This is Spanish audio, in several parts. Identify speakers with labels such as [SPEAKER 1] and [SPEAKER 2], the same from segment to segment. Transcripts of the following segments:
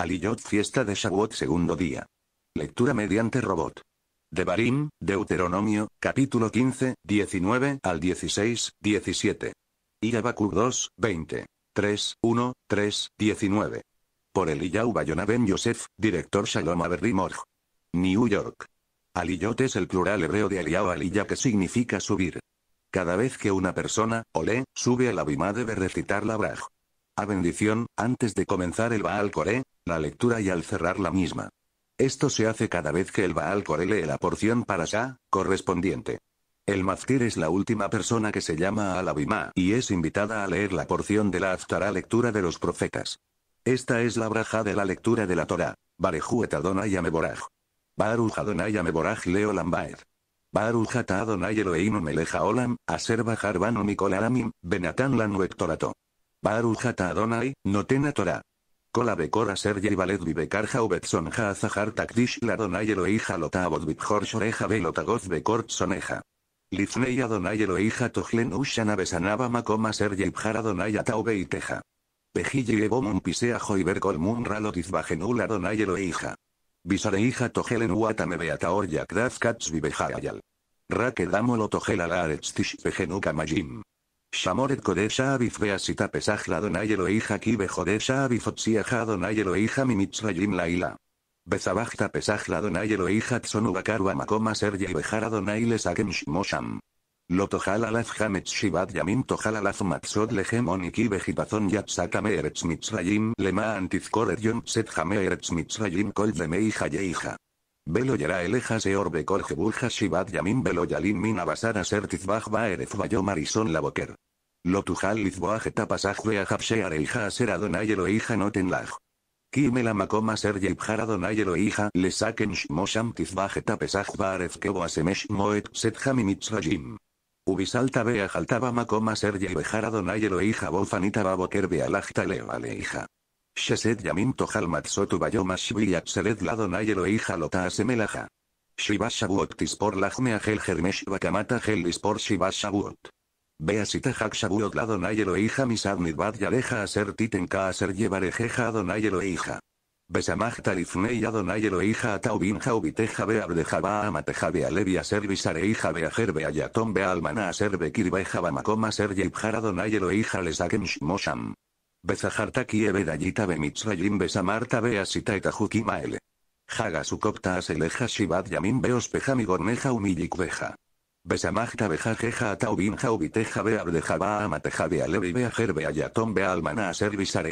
[SPEAKER 1] Aliyot Fiesta de Shavuot Segundo Día. Lectura mediante robot. De Barim, Deuteronomio, capítulo 15, 19 al 16, 17. Y 2, 20. 3, 1, 3, 19. Por Eliyahu Bayona Ben Yosef, director Shalom Morj. New York. Aliyot es el plural hebreo de Aliyahu Aliyah que significa subir. Cada vez que una persona, Olé, sube a la bima debe recitar la braj bendición, antes de comenzar el Baal Coré, la lectura y al cerrar la misma. Esto se hace cada vez que el Baal Coré lee la porción para Shah, correspondiente. El Maftir es la última persona que se llama al Abimá y es invitada a leer la porción de la aztara lectura de los profetas. Esta es la braja de la lectura de la Torá. et Adonai Ameboraj. Baruj Adonai Leo Adonai Barujata Adonai, Notena Torah. Kola Bekora Sergei Valet Vivekarja Ubetsonja Zahar Takdish Ladonai Eloi Halota Abod Bibhor Shoreja Belotagoz Bekor Soneja. Lifnei Adonai Eloi Tojlen Ushana Besanaba Makoma Sergei Bhar Adonai Ataube y Teja. Pejiji evo Pisea Joiber Kolmun Ralot Izbajenul Adonai Eloi Bisareija Tojelen Uatame Beataor Yakdaz Katz Vivejayal. lo Lotojel Tish Pejenuka Majim. Shamoret kodesh shabif veasita pesaj ladonay eloija kibe jodesh shabif otsiaja hija eloija mimitzrayim laila. Bezabajta pesaj ladonay hija tsonu bakaru amakoma serje bejar adonay lesakem shmosham. Lotohal alaf hamet shivad yamim tohal lehem lema antizkoret yon set hameeretz mitzrayim kol demei Velo Yara elejas se orbe corge yamin velo yalin min abasara sertizbaj baerez bayo marison la boquer. Lo tujal lizboaje tapasaj vea hapshear ser adonay eloija noten laj. Kime la macoma ser le saken asemesh moet set Ubisalta vea jaltaba macoma ser yibejar adonay eloija bofanita bea vea lajta aleija. Shesed Yamim Tohal Matzot Ubayom Ashvi Donayelo Ladonai Eloi Halota Asemelaja. Shiva Tispor Lachme Agel Germesh Bakamata Gel Ispor Shiva Beasita Hak Shavuot Ladonai ser misad Nidbad hija. Aser yadonayelo hija Aser Yevarejeja Adonai Eloi Besamaj Tarifnei Adonai Eloija Ataubin Jaubiteja Beabdeja Baamateja Bealevia Servisareija Beajer Beayatom Bealmana Aser Bekirbeja Bamakoma Ser Yibjar hija lesa Lesakem Shmosham. Bezajartakie be bemitzrayim besamarta beasita etajuki maele. Haga su copta aseleja shivad yamin beos MIGORNEJA humilik beja. Besamajta beja jeja ataubin jaubiteja be de bealevi almana beayatom bealmana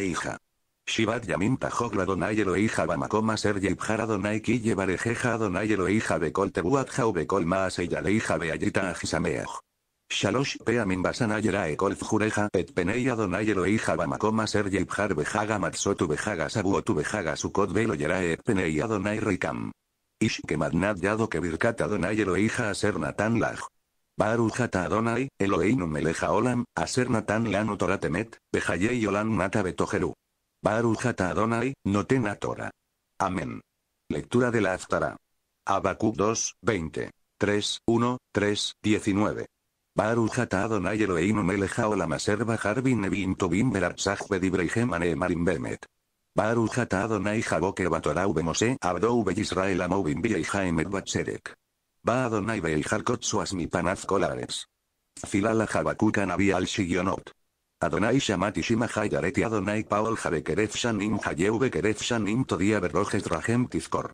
[SPEAKER 1] hija. Shibad Yamin Tajogla Donay hija Bamakoma Sergei Bjara Donay hija Varejeja Donay Eloija Bekol Tebuat Jau aseyale hija Beallita Shalosh amin basanayera e kolf jureja et penei adonai eloi bamakoma ser yeibjar bejaga matsotu bejaga sabuotu bejaga sukot velo yerae et penei Rikam. reikam. Ish que madnad yado que adonai eloi hija a natan laj. Barujata Adonai, Eloheinum eleja olam, aser natan lanu toratemet, bejayei olam nata betojeru. Barujata Adonai, notenatora. Torah. Amén. Lectura de la Aftara. Abacú 2, 20. 3, 1, 3, 19. Baruch Adonai Eloheinu melech haolam asher bahar bin nevim tovim beratzach aneemarim bemet. Baruch Adonai jaboke batorau bemose abdou beyisrael amovim vieihaemet Ba Adonai beijar kotsuas mi panaz kolares. Filala jabakuka al shigionot. Adonai Shamati Shima Hayareti Adonai Paol Jabekeref Shanim Hayeu Bekeref Shanim Todia Berrojes Rahem Tizkor.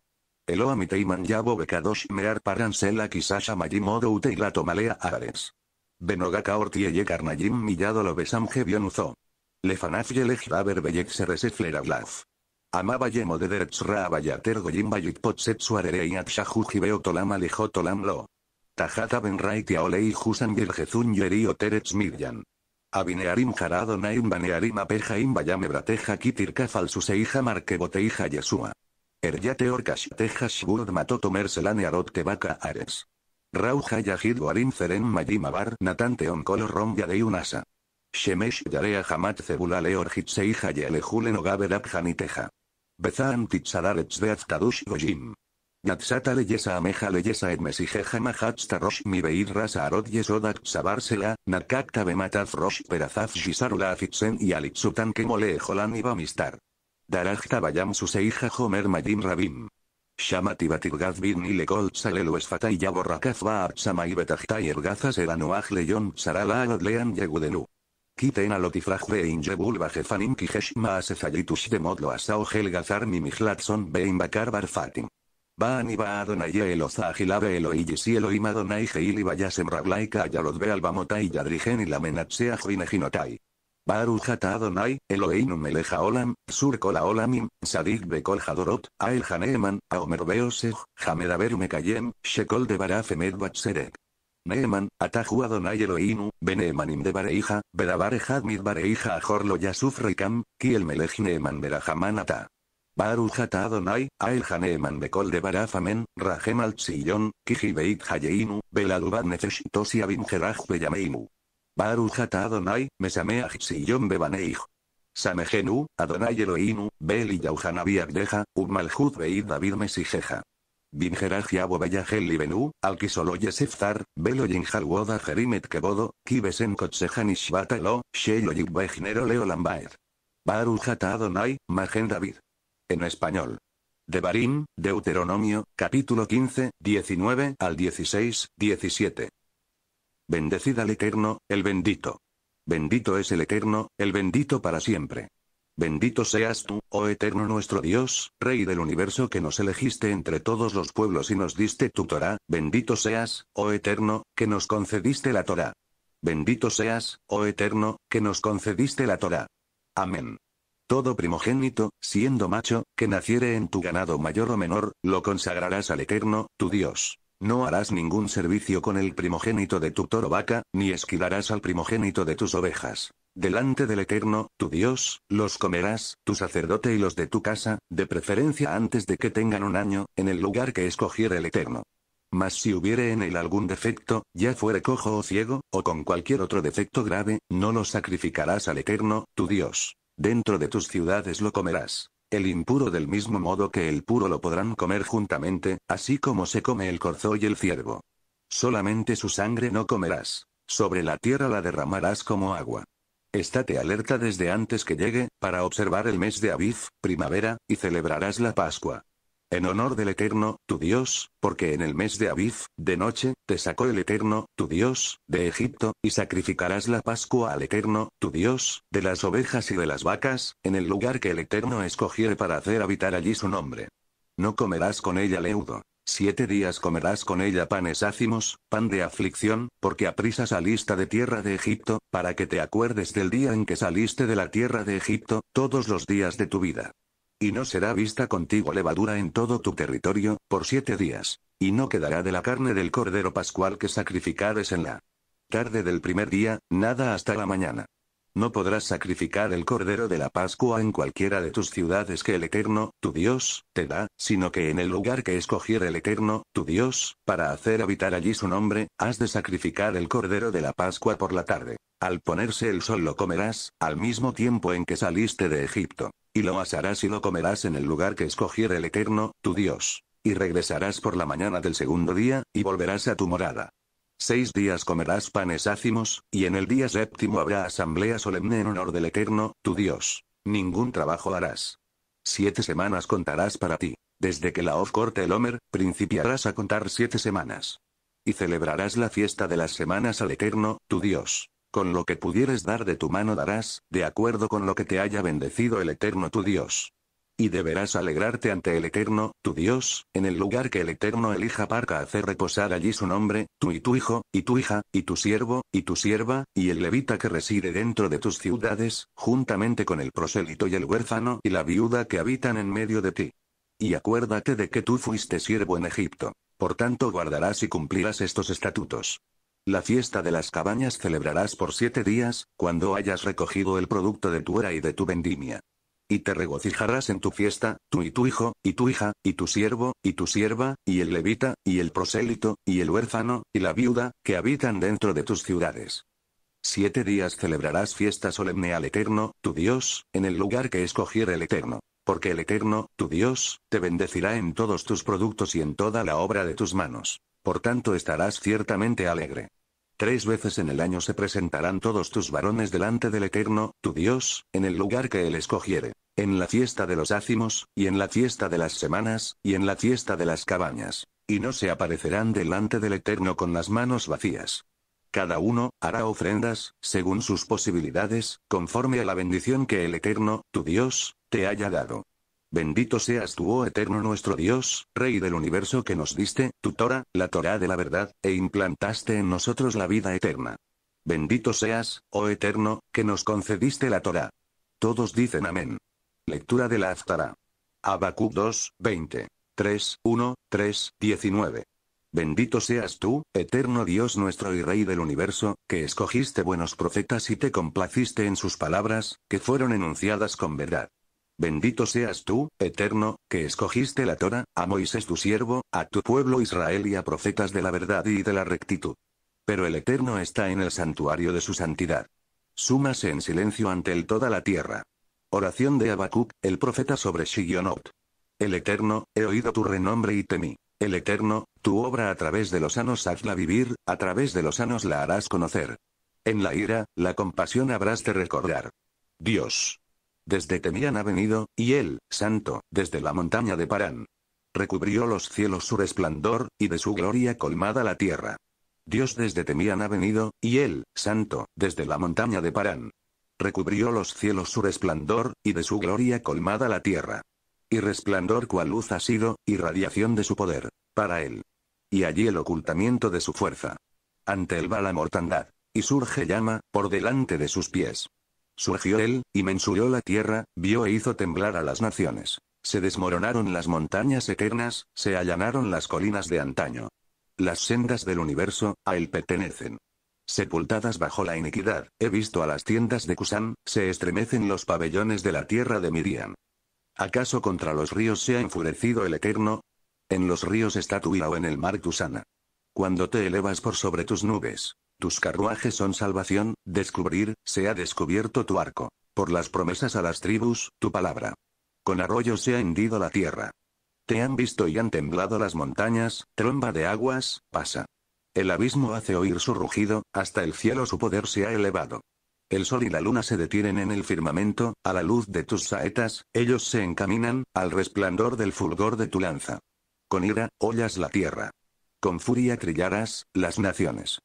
[SPEAKER 1] Eloa Miteiman Yabo Bekadosh Mear Paransela Kisasha Majimodo Uteilato Malea Ares. Benogaka y karnayim millado lo besam bionuzó. Lefanaf fanafye le beyek flera glaf. Amaba yemo de deretsra abayater goyim bayit potset y alejotolam lo. Tajata ben raiti olei husan yerjezun yeri oterets miryan. Abinearim jarado naim peja apejaim bayame brateja kitirka suseija marqueboteija yesua. Erjate orkash matoto matotomer selane arot ares. Rauja Yajid Warim zeren Majim Abar natante Rom Yadei Unasa. Shemesh Yarea jamat Cebula Leor Hitseija Hayele Julen Ogaber Abjaniteja. Bezaan Titzadaretz de Azkadush Gojim. Yatzata leyesa ameja leyesa et mesijeja rosh tarosh mi rasa arod yesodak nakakta bemataz rosh perazaz shisarula afitsen y alitsutan que mole iba mistar. Darajta bayam suseija homer Majim rabim. Xamati tibati gaz bin ile gol tzalelu esfata ba artzama ibetak ta ergazaz eran oaj leion tzara la agad lean yegudenu. Kiteen alotifraju e injebul ba jefanim kijes maaz modlo asao mi behin bakar bar fatim. Baan iba adonai eelo za agilabe elo iyesi elo ima geili baiasem rablaika ayalot ilamenatzea Baruch Adonai, Eloheinu Meleja Olam, sur Olamim, sadik bekol hadorot, ael haneeman, aomer hamedaber mekayem, shekol de Neeman, Atahu Adonai Eloheinu, Benemanim de Bareija, Bareija Ajorlo Yasuf Rekam, Kiel Melech Neeman Berahaman Ata. Adonai, Ael Bekol de Barafamen, Rahem Altsiyon, Kijibeit Hayeinu, Beladubad Nefesh Tosia Baruch ata Adonai, Mesamea Sion Bebaneich. Samejenu, Adonai Eloinu, Beli Yauhanabi Agdeja, Umaljud Beid David Mesijeja. Binjeraj Yabo Beyajel Libenu, Alquisolo Yeseftar, Belo Woda Jerimet Kebodo, Kibesen Kotsejan Ishbatalo, Sheyo Leo Lambaed. Baruch Adonai, Magen David. En español. De Barim, Deuteronomio, capítulo 15, 19 al 16, 17. Bendecida al Eterno, el bendito. Bendito es el Eterno, el bendito para siempre. Bendito seas tú, oh eterno nuestro Dios, Rey del universo que nos elegiste entre todos los pueblos y nos diste tu Torah, bendito seas, oh eterno, que nos concediste la Torah. Bendito seas, oh eterno, que nos concediste la Torah. Amén. Todo primogénito, siendo macho, que naciere en tu ganado mayor o menor, lo consagrarás al Eterno, tu Dios. No harás ningún servicio con el primogénito de tu toro vaca, ni esquilarás al primogénito de tus ovejas. Delante del Eterno, tu Dios, los comerás, tu sacerdote y los de tu casa, de preferencia antes de que tengan un año, en el lugar que escogiera el Eterno. Mas si hubiere en él algún defecto, ya fuere cojo o ciego, o con cualquier otro defecto grave, no lo sacrificarás al Eterno, tu Dios. Dentro de tus ciudades lo comerás. El impuro del mismo modo que el puro lo podrán comer juntamente, así como se come el corzo y el ciervo. Solamente su sangre no comerás. Sobre la tierra la derramarás como agua. Estate alerta desde antes que llegue, para observar el mes de Aviv, primavera, y celebrarás la Pascua en honor del Eterno, tu Dios, porque en el mes de Aviv, de noche, te sacó el Eterno, tu Dios, de Egipto, y sacrificarás la Pascua al Eterno, tu Dios, de las ovejas y de las vacas, en el lugar que el Eterno escogiere para hacer habitar allí su nombre. No comerás con ella leudo. Siete días comerás con ella panes ácimos, pan de aflicción, porque aprisa saliste de tierra de Egipto, para que te acuerdes del día en que saliste de la tierra de Egipto, todos los días de tu vida. Y no será vista contigo levadura en todo tu territorio, por siete días. Y no quedará de la carne del cordero pascual que sacrificares en la tarde del primer día, nada hasta la mañana. No podrás sacrificar el cordero de la Pascua en cualquiera de tus ciudades que el Eterno, tu Dios, te da, sino que en el lugar que escogiera el Eterno, tu Dios, para hacer habitar allí su nombre, has de sacrificar el cordero de la Pascua por la tarde. Al ponerse el sol lo comerás, al mismo tiempo en que saliste de Egipto. Y lo asarás y lo comerás en el lugar que escogiera el Eterno, tu Dios. Y regresarás por la mañana del segundo día, y volverás a tu morada. Seis días comerás panes ácimos, y en el día séptimo habrá asamblea solemne en honor del Eterno, tu Dios. Ningún trabajo harás. Siete semanas contarás para ti. Desde que la hoz corte el Homer, principiarás a contar siete semanas. Y celebrarás la fiesta de las semanas al Eterno, tu Dios. Con lo que pudieres dar de tu mano darás, de acuerdo con lo que te haya bendecido el Eterno tu Dios. Y deberás alegrarte ante el Eterno, tu Dios, en el lugar que el Eterno elija para hacer reposar allí su nombre, tú y tu hijo, y tu hija, y tu siervo, y tu sierva, y el levita que reside dentro de tus ciudades, juntamente con el prosélito y el huérfano y la viuda que habitan en medio de ti. Y acuérdate de que tú fuiste siervo en Egipto. Por tanto guardarás y cumplirás estos estatutos. La fiesta de las cabañas celebrarás por siete días, cuando hayas recogido el producto de tu era y de tu vendimia. Y te regocijarás en tu fiesta, tú y tu hijo, y tu hija, y tu siervo, y tu sierva, y el levita, y el prosélito, y el huérfano, y la viuda, que habitan dentro de tus ciudades. Siete días celebrarás fiesta solemne al Eterno, tu Dios, en el lugar que escogiera el Eterno. Porque el Eterno, tu Dios, te bendecirá en todos tus productos y en toda la obra de tus manos. Por tanto estarás ciertamente alegre. Tres veces en el año se presentarán todos tus varones delante del Eterno, tu Dios, en el lugar que Él escogiere, en la fiesta de los ácimos, y en la fiesta de las semanas, y en la fiesta de las cabañas, y no se aparecerán delante del Eterno con las manos vacías. Cada uno hará ofrendas, según sus posibilidades, conforme a la bendición que el Eterno, tu Dios, te haya dado. Bendito seas tú, oh eterno nuestro Dios, Rey del universo que nos diste, tu Torah, la Torah de la verdad, e implantaste en nosotros la vida eterna. Bendito seas, oh eterno, que nos concediste la Torah. Todos dicen amén. Lectura de la aftara Habacuc 2, 20. 3, 1, 3, 19. Bendito seas tú, eterno Dios nuestro y Rey del universo, que escogiste buenos profetas y te complaciste en sus palabras, que fueron enunciadas con verdad. Bendito seas tú, Eterno, que escogiste la Torah, a Moisés tu siervo, a tu pueblo Israel y a profetas de la verdad y de la rectitud. Pero el Eterno está en el santuario de su santidad. Súmase en silencio ante él toda la tierra. Oración de Habacuc, el profeta sobre Shigionot. El Eterno, he oído tu renombre y temí. El Eterno, tu obra a través de los sanos hazla vivir, a través de los años la harás conocer. En la ira, la compasión habrás de recordar. Dios, desde Temían ha venido, y él, santo, desde la montaña de Parán. Recubrió los cielos su resplandor, y de su gloria colmada la tierra. Dios desde Temían ha venido, y él, santo, desde la montaña de Parán. Recubrió los cielos su resplandor, y de su gloria colmada la tierra. Y resplandor cual luz ha sido, y radiación de su poder, para él. Y allí el ocultamiento de su fuerza. Ante él va la mortandad. Y surge llama, por delante de sus pies. Surgió él, y mensuró la tierra, vio e hizo temblar a las naciones. Se desmoronaron las montañas eternas, se allanaron las colinas de antaño. Las sendas del universo, a él pertenecen. Sepultadas bajo la iniquidad, he visto a las tiendas de Kusan, se estremecen los pabellones de la tierra de Miriam. ¿Acaso contra los ríos se ha enfurecido el Eterno? En los ríos está tu ira o en el mar tusana. Cuando te elevas por sobre tus nubes, tus carruajes son salvación, descubrir, se ha descubierto tu arco. Por las promesas a las tribus, tu palabra. Con arroyo se ha hendido la tierra. Te han visto y han temblado las montañas, tromba de aguas, pasa. El abismo hace oír su rugido, hasta el cielo su poder se ha elevado. El sol y la luna se detienen en el firmamento, a la luz de tus saetas, ellos se encaminan, al resplandor del fulgor de tu lanza. Con ira, hollas la tierra. Con furia trillarás, las naciones.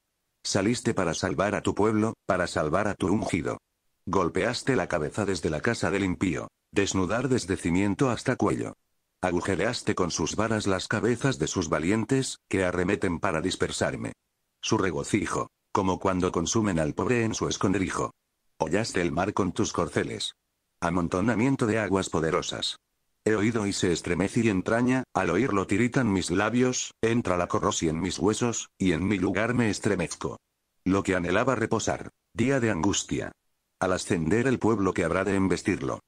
[SPEAKER 1] Saliste para salvar a tu pueblo, para salvar a tu ungido. Golpeaste la cabeza desde la casa del impío. Desnudar desde cimiento hasta cuello. Agujereaste con sus varas las cabezas de sus valientes, que arremeten para dispersarme. Su regocijo. Como cuando consumen al pobre en su escondrijo. Hollaste el mar con tus corceles. Amontonamiento de aguas poderosas he oído y se estremece y entraña, al oírlo tiritan mis labios, entra la corrosión en mis huesos, y en mi lugar me estremezco. Lo que anhelaba reposar. Día de angustia. Al ascender el pueblo que habrá de embestirlo.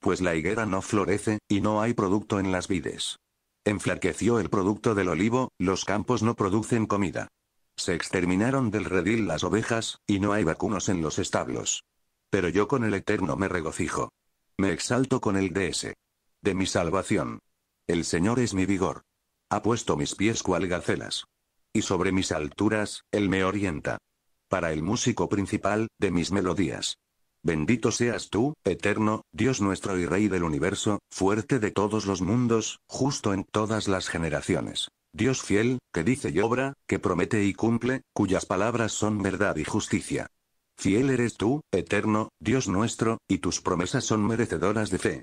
[SPEAKER 1] Pues la higuera no florece, y no hay producto en las vides. Enflaqueció el producto del olivo, los campos no producen comida. Se exterminaron del redil las ovejas, y no hay vacunos en los establos. Pero yo con el Eterno me regocijo. Me exalto con el ds. De mi salvación. El Señor es mi vigor. Ha puesto mis pies cual gacelas. Y sobre mis alturas, Él me orienta. Para el músico principal, de mis melodías. Bendito seas tú, eterno, Dios nuestro y Rey del universo, fuerte de todos los mundos, justo en todas las generaciones. Dios fiel, que dice y obra, que promete y cumple, cuyas palabras son verdad y justicia. Fiel eres tú, eterno, Dios nuestro, y tus promesas son merecedoras de fe.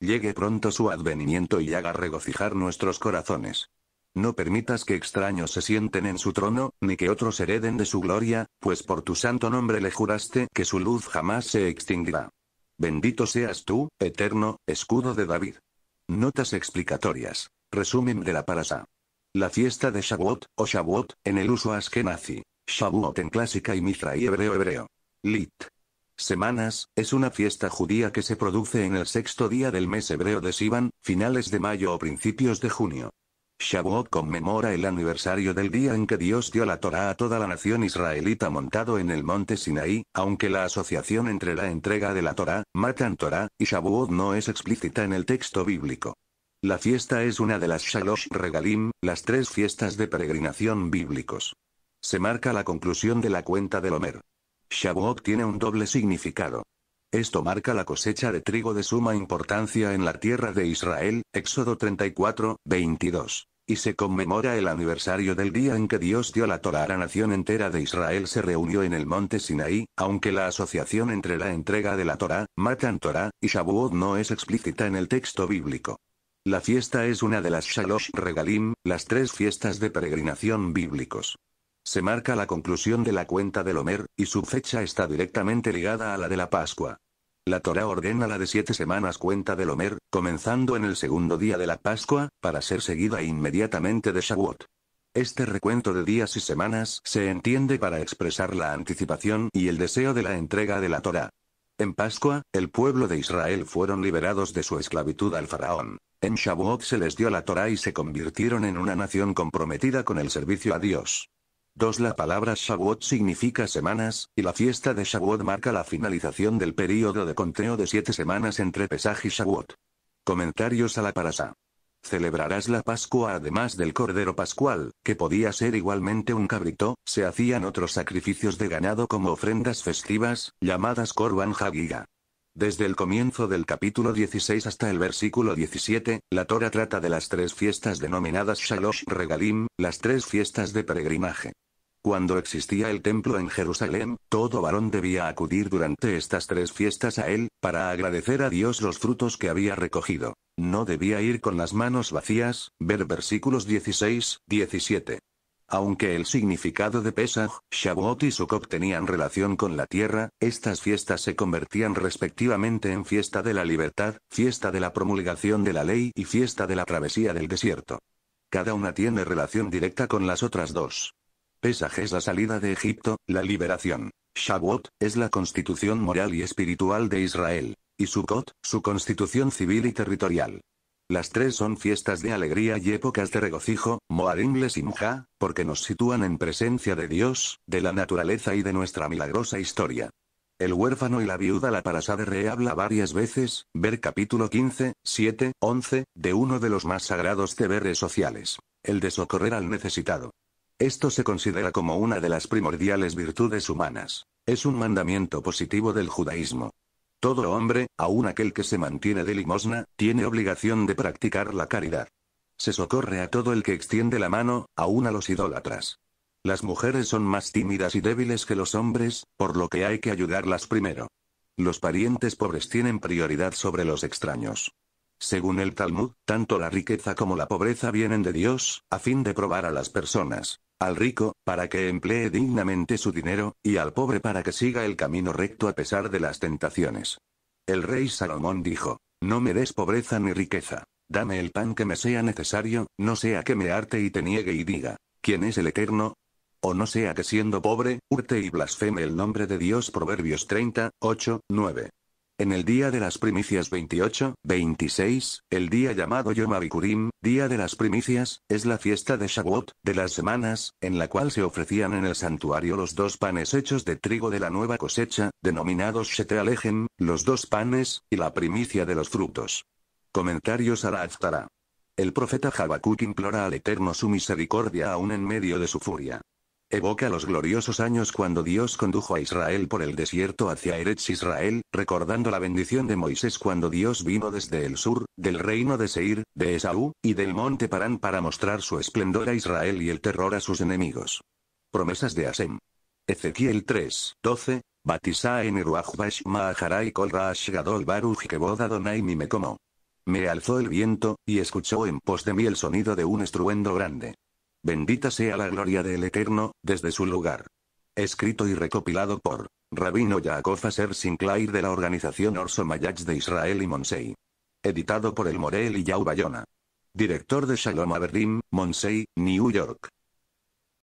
[SPEAKER 1] Llegue pronto su advenimiento y haga regocijar nuestros corazones. No permitas que extraños se sienten en su trono, ni que otros hereden de su gloria, pues por tu santo nombre le juraste que su luz jamás se extinguirá. Bendito seas tú, eterno, escudo de David. Notas explicatorias. Resumen de la parasa. La fiesta de Shavuot, o Shavuot, en el uso askenazi. Shavuot en clásica y y hebreo hebreo. Lit. Semanas, es una fiesta judía que se produce en el sexto día del mes hebreo de Sivan, finales de mayo o principios de junio. Shavuot conmemora el aniversario del día en que Dios dio la Torá a toda la nación israelita montado en el monte Sinaí, aunque la asociación entre la entrega de la Torá, Matan Torá, y Shavuot no es explícita en el texto bíblico. La fiesta es una de las Shalosh Regalim, las tres fiestas de peregrinación bíblicos. Se marca la conclusión de la cuenta del Homer. Shavuot tiene un doble significado. Esto marca la cosecha de trigo de suma importancia en la tierra de Israel, Éxodo 34, 22. Y se conmemora el aniversario del día en que Dios dio la Torah a la nación entera de Israel se reunió en el monte Sinaí, aunque la asociación entre la entrega de la Torah, Matan Torah, y Shavuot no es explícita en el texto bíblico. La fiesta es una de las Shalosh Regalim, las tres fiestas de peregrinación bíblicos. Se marca la conclusión de la cuenta del Homer, y su fecha está directamente ligada a la de la Pascua. La Torá ordena la de siete semanas cuenta del Homer, comenzando en el segundo día de la Pascua, para ser seguida inmediatamente de Shavuot. Este recuento de días y semanas se entiende para expresar la anticipación y el deseo de la entrega de la Torá. En Pascua, el pueblo de Israel fueron liberados de su esclavitud al faraón. En Shavuot se les dio la Torá y se convirtieron en una nación comprometida con el servicio a Dios. 2. La palabra Shavuot significa semanas, y la fiesta de Shavuot marca la finalización del período de conteo de siete semanas entre Pesaj y Shavuot. Comentarios a la Parasa. Celebrarás la Pascua además del Cordero Pascual, que podía ser igualmente un cabrito, se hacían otros sacrificios de ganado como ofrendas festivas, llamadas Korban Hagiga. Desde el comienzo del capítulo 16 hasta el versículo 17, la Torah trata de las tres fiestas denominadas Shalosh Regalim, las tres fiestas de peregrinaje. Cuando existía el templo en Jerusalén, todo varón debía acudir durante estas tres fiestas a él, para agradecer a Dios los frutos que había recogido. No debía ir con las manos vacías, ver versículos 16, 17. Aunque el significado de Pesaj, Shavuot y Sukkot tenían relación con la tierra, estas fiestas se convertían respectivamente en fiesta de la libertad, fiesta de la promulgación de la ley y fiesta de la travesía del desierto. Cada una tiene relación directa con las otras dos. Pesaj es la salida de Egipto, la liberación. Shavuot, es la constitución moral y espiritual de Israel. Y Sukkot, su constitución civil y territorial. Las tres son fiestas de alegría y épocas de regocijo, Moarim y porque nos sitúan en presencia de Dios, de la naturaleza y de nuestra milagrosa historia. El huérfano y la viuda la parasá de Re habla varias veces, ver capítulo 15, 7, 11, de uno de los más sagrados deberes sociales, el de socorrer al necesitado. Esto se considera como una de las primordiales virtudes humanas. Es un mandamiento positivo del judaísmo. Todo hombre, aun aquel que se mantiene de limosna, tiene obligación de practicar la caridad. Se socorre a todo el que extiende la mano, aun a los idólatras. Las mujeres son más tímidas y débiles que los hombres, por lo que hay que ayudarlas primero. Los parientes pobres tienen prioridad sobre los extraños. Según el Talmud, tanto la riqueza como la pobreza vienen de Dios, a fin de probar a las personas. Al rico, para que emplee dignamente su dinero, y al pobre para que siga el camino recto a pesar de las tentaciones. El rey Salomón dijo, No me des pobreza ni riqueza. Dame el pan que me sea necesario, no sea que me harte y te niegue y diga, ¿quién es el Eterno? O no sea que siendo pobre, hurte y blasfeme el nombre de Dios. Proverbios 30, 8, 9. En el día de las primicias 28, 26, el día llamado Yom día de las primicias, es la fiesta de Shavuot, de las semanas, en la cual se ofrecían en el santuario los dos panes hechos de trigo de la nueva cosecha, denominados Shetealejem, los dos panes, y la primicia de los frutos. Comentarios a la Aftara. El profeta Habacuc implora al Eterno su misericordia aún en medio de su furia. Evoca los gloriosos años cuando Dios condujo a Israel por el desierto hacia Eretz Israel, recordando la bendición de Moisés cuando Dios vino desde el sur, del reino de Seir, de Esaú, y del monte Parán para mostrar su esplendor a Israel y el terror a sus enemigos. Promesas de Asem. Ezequiel 3, 12, Batisa en Eruachbash Maharai Kolrash Gadol Baruch me como. Me alzó el viento, y escuchó en pos de mí el sonido de un estruendo grande. Bendita sea la gloria del Eterno, desde su lugar. Escrito y recopilado por Rabino Yaakov Aser Sinclair de la organización Orso Mayach de Israel y Monsei. Editado por el Morel y Yau Bayona. Director de Shalom Aberdim, Monsei, New York.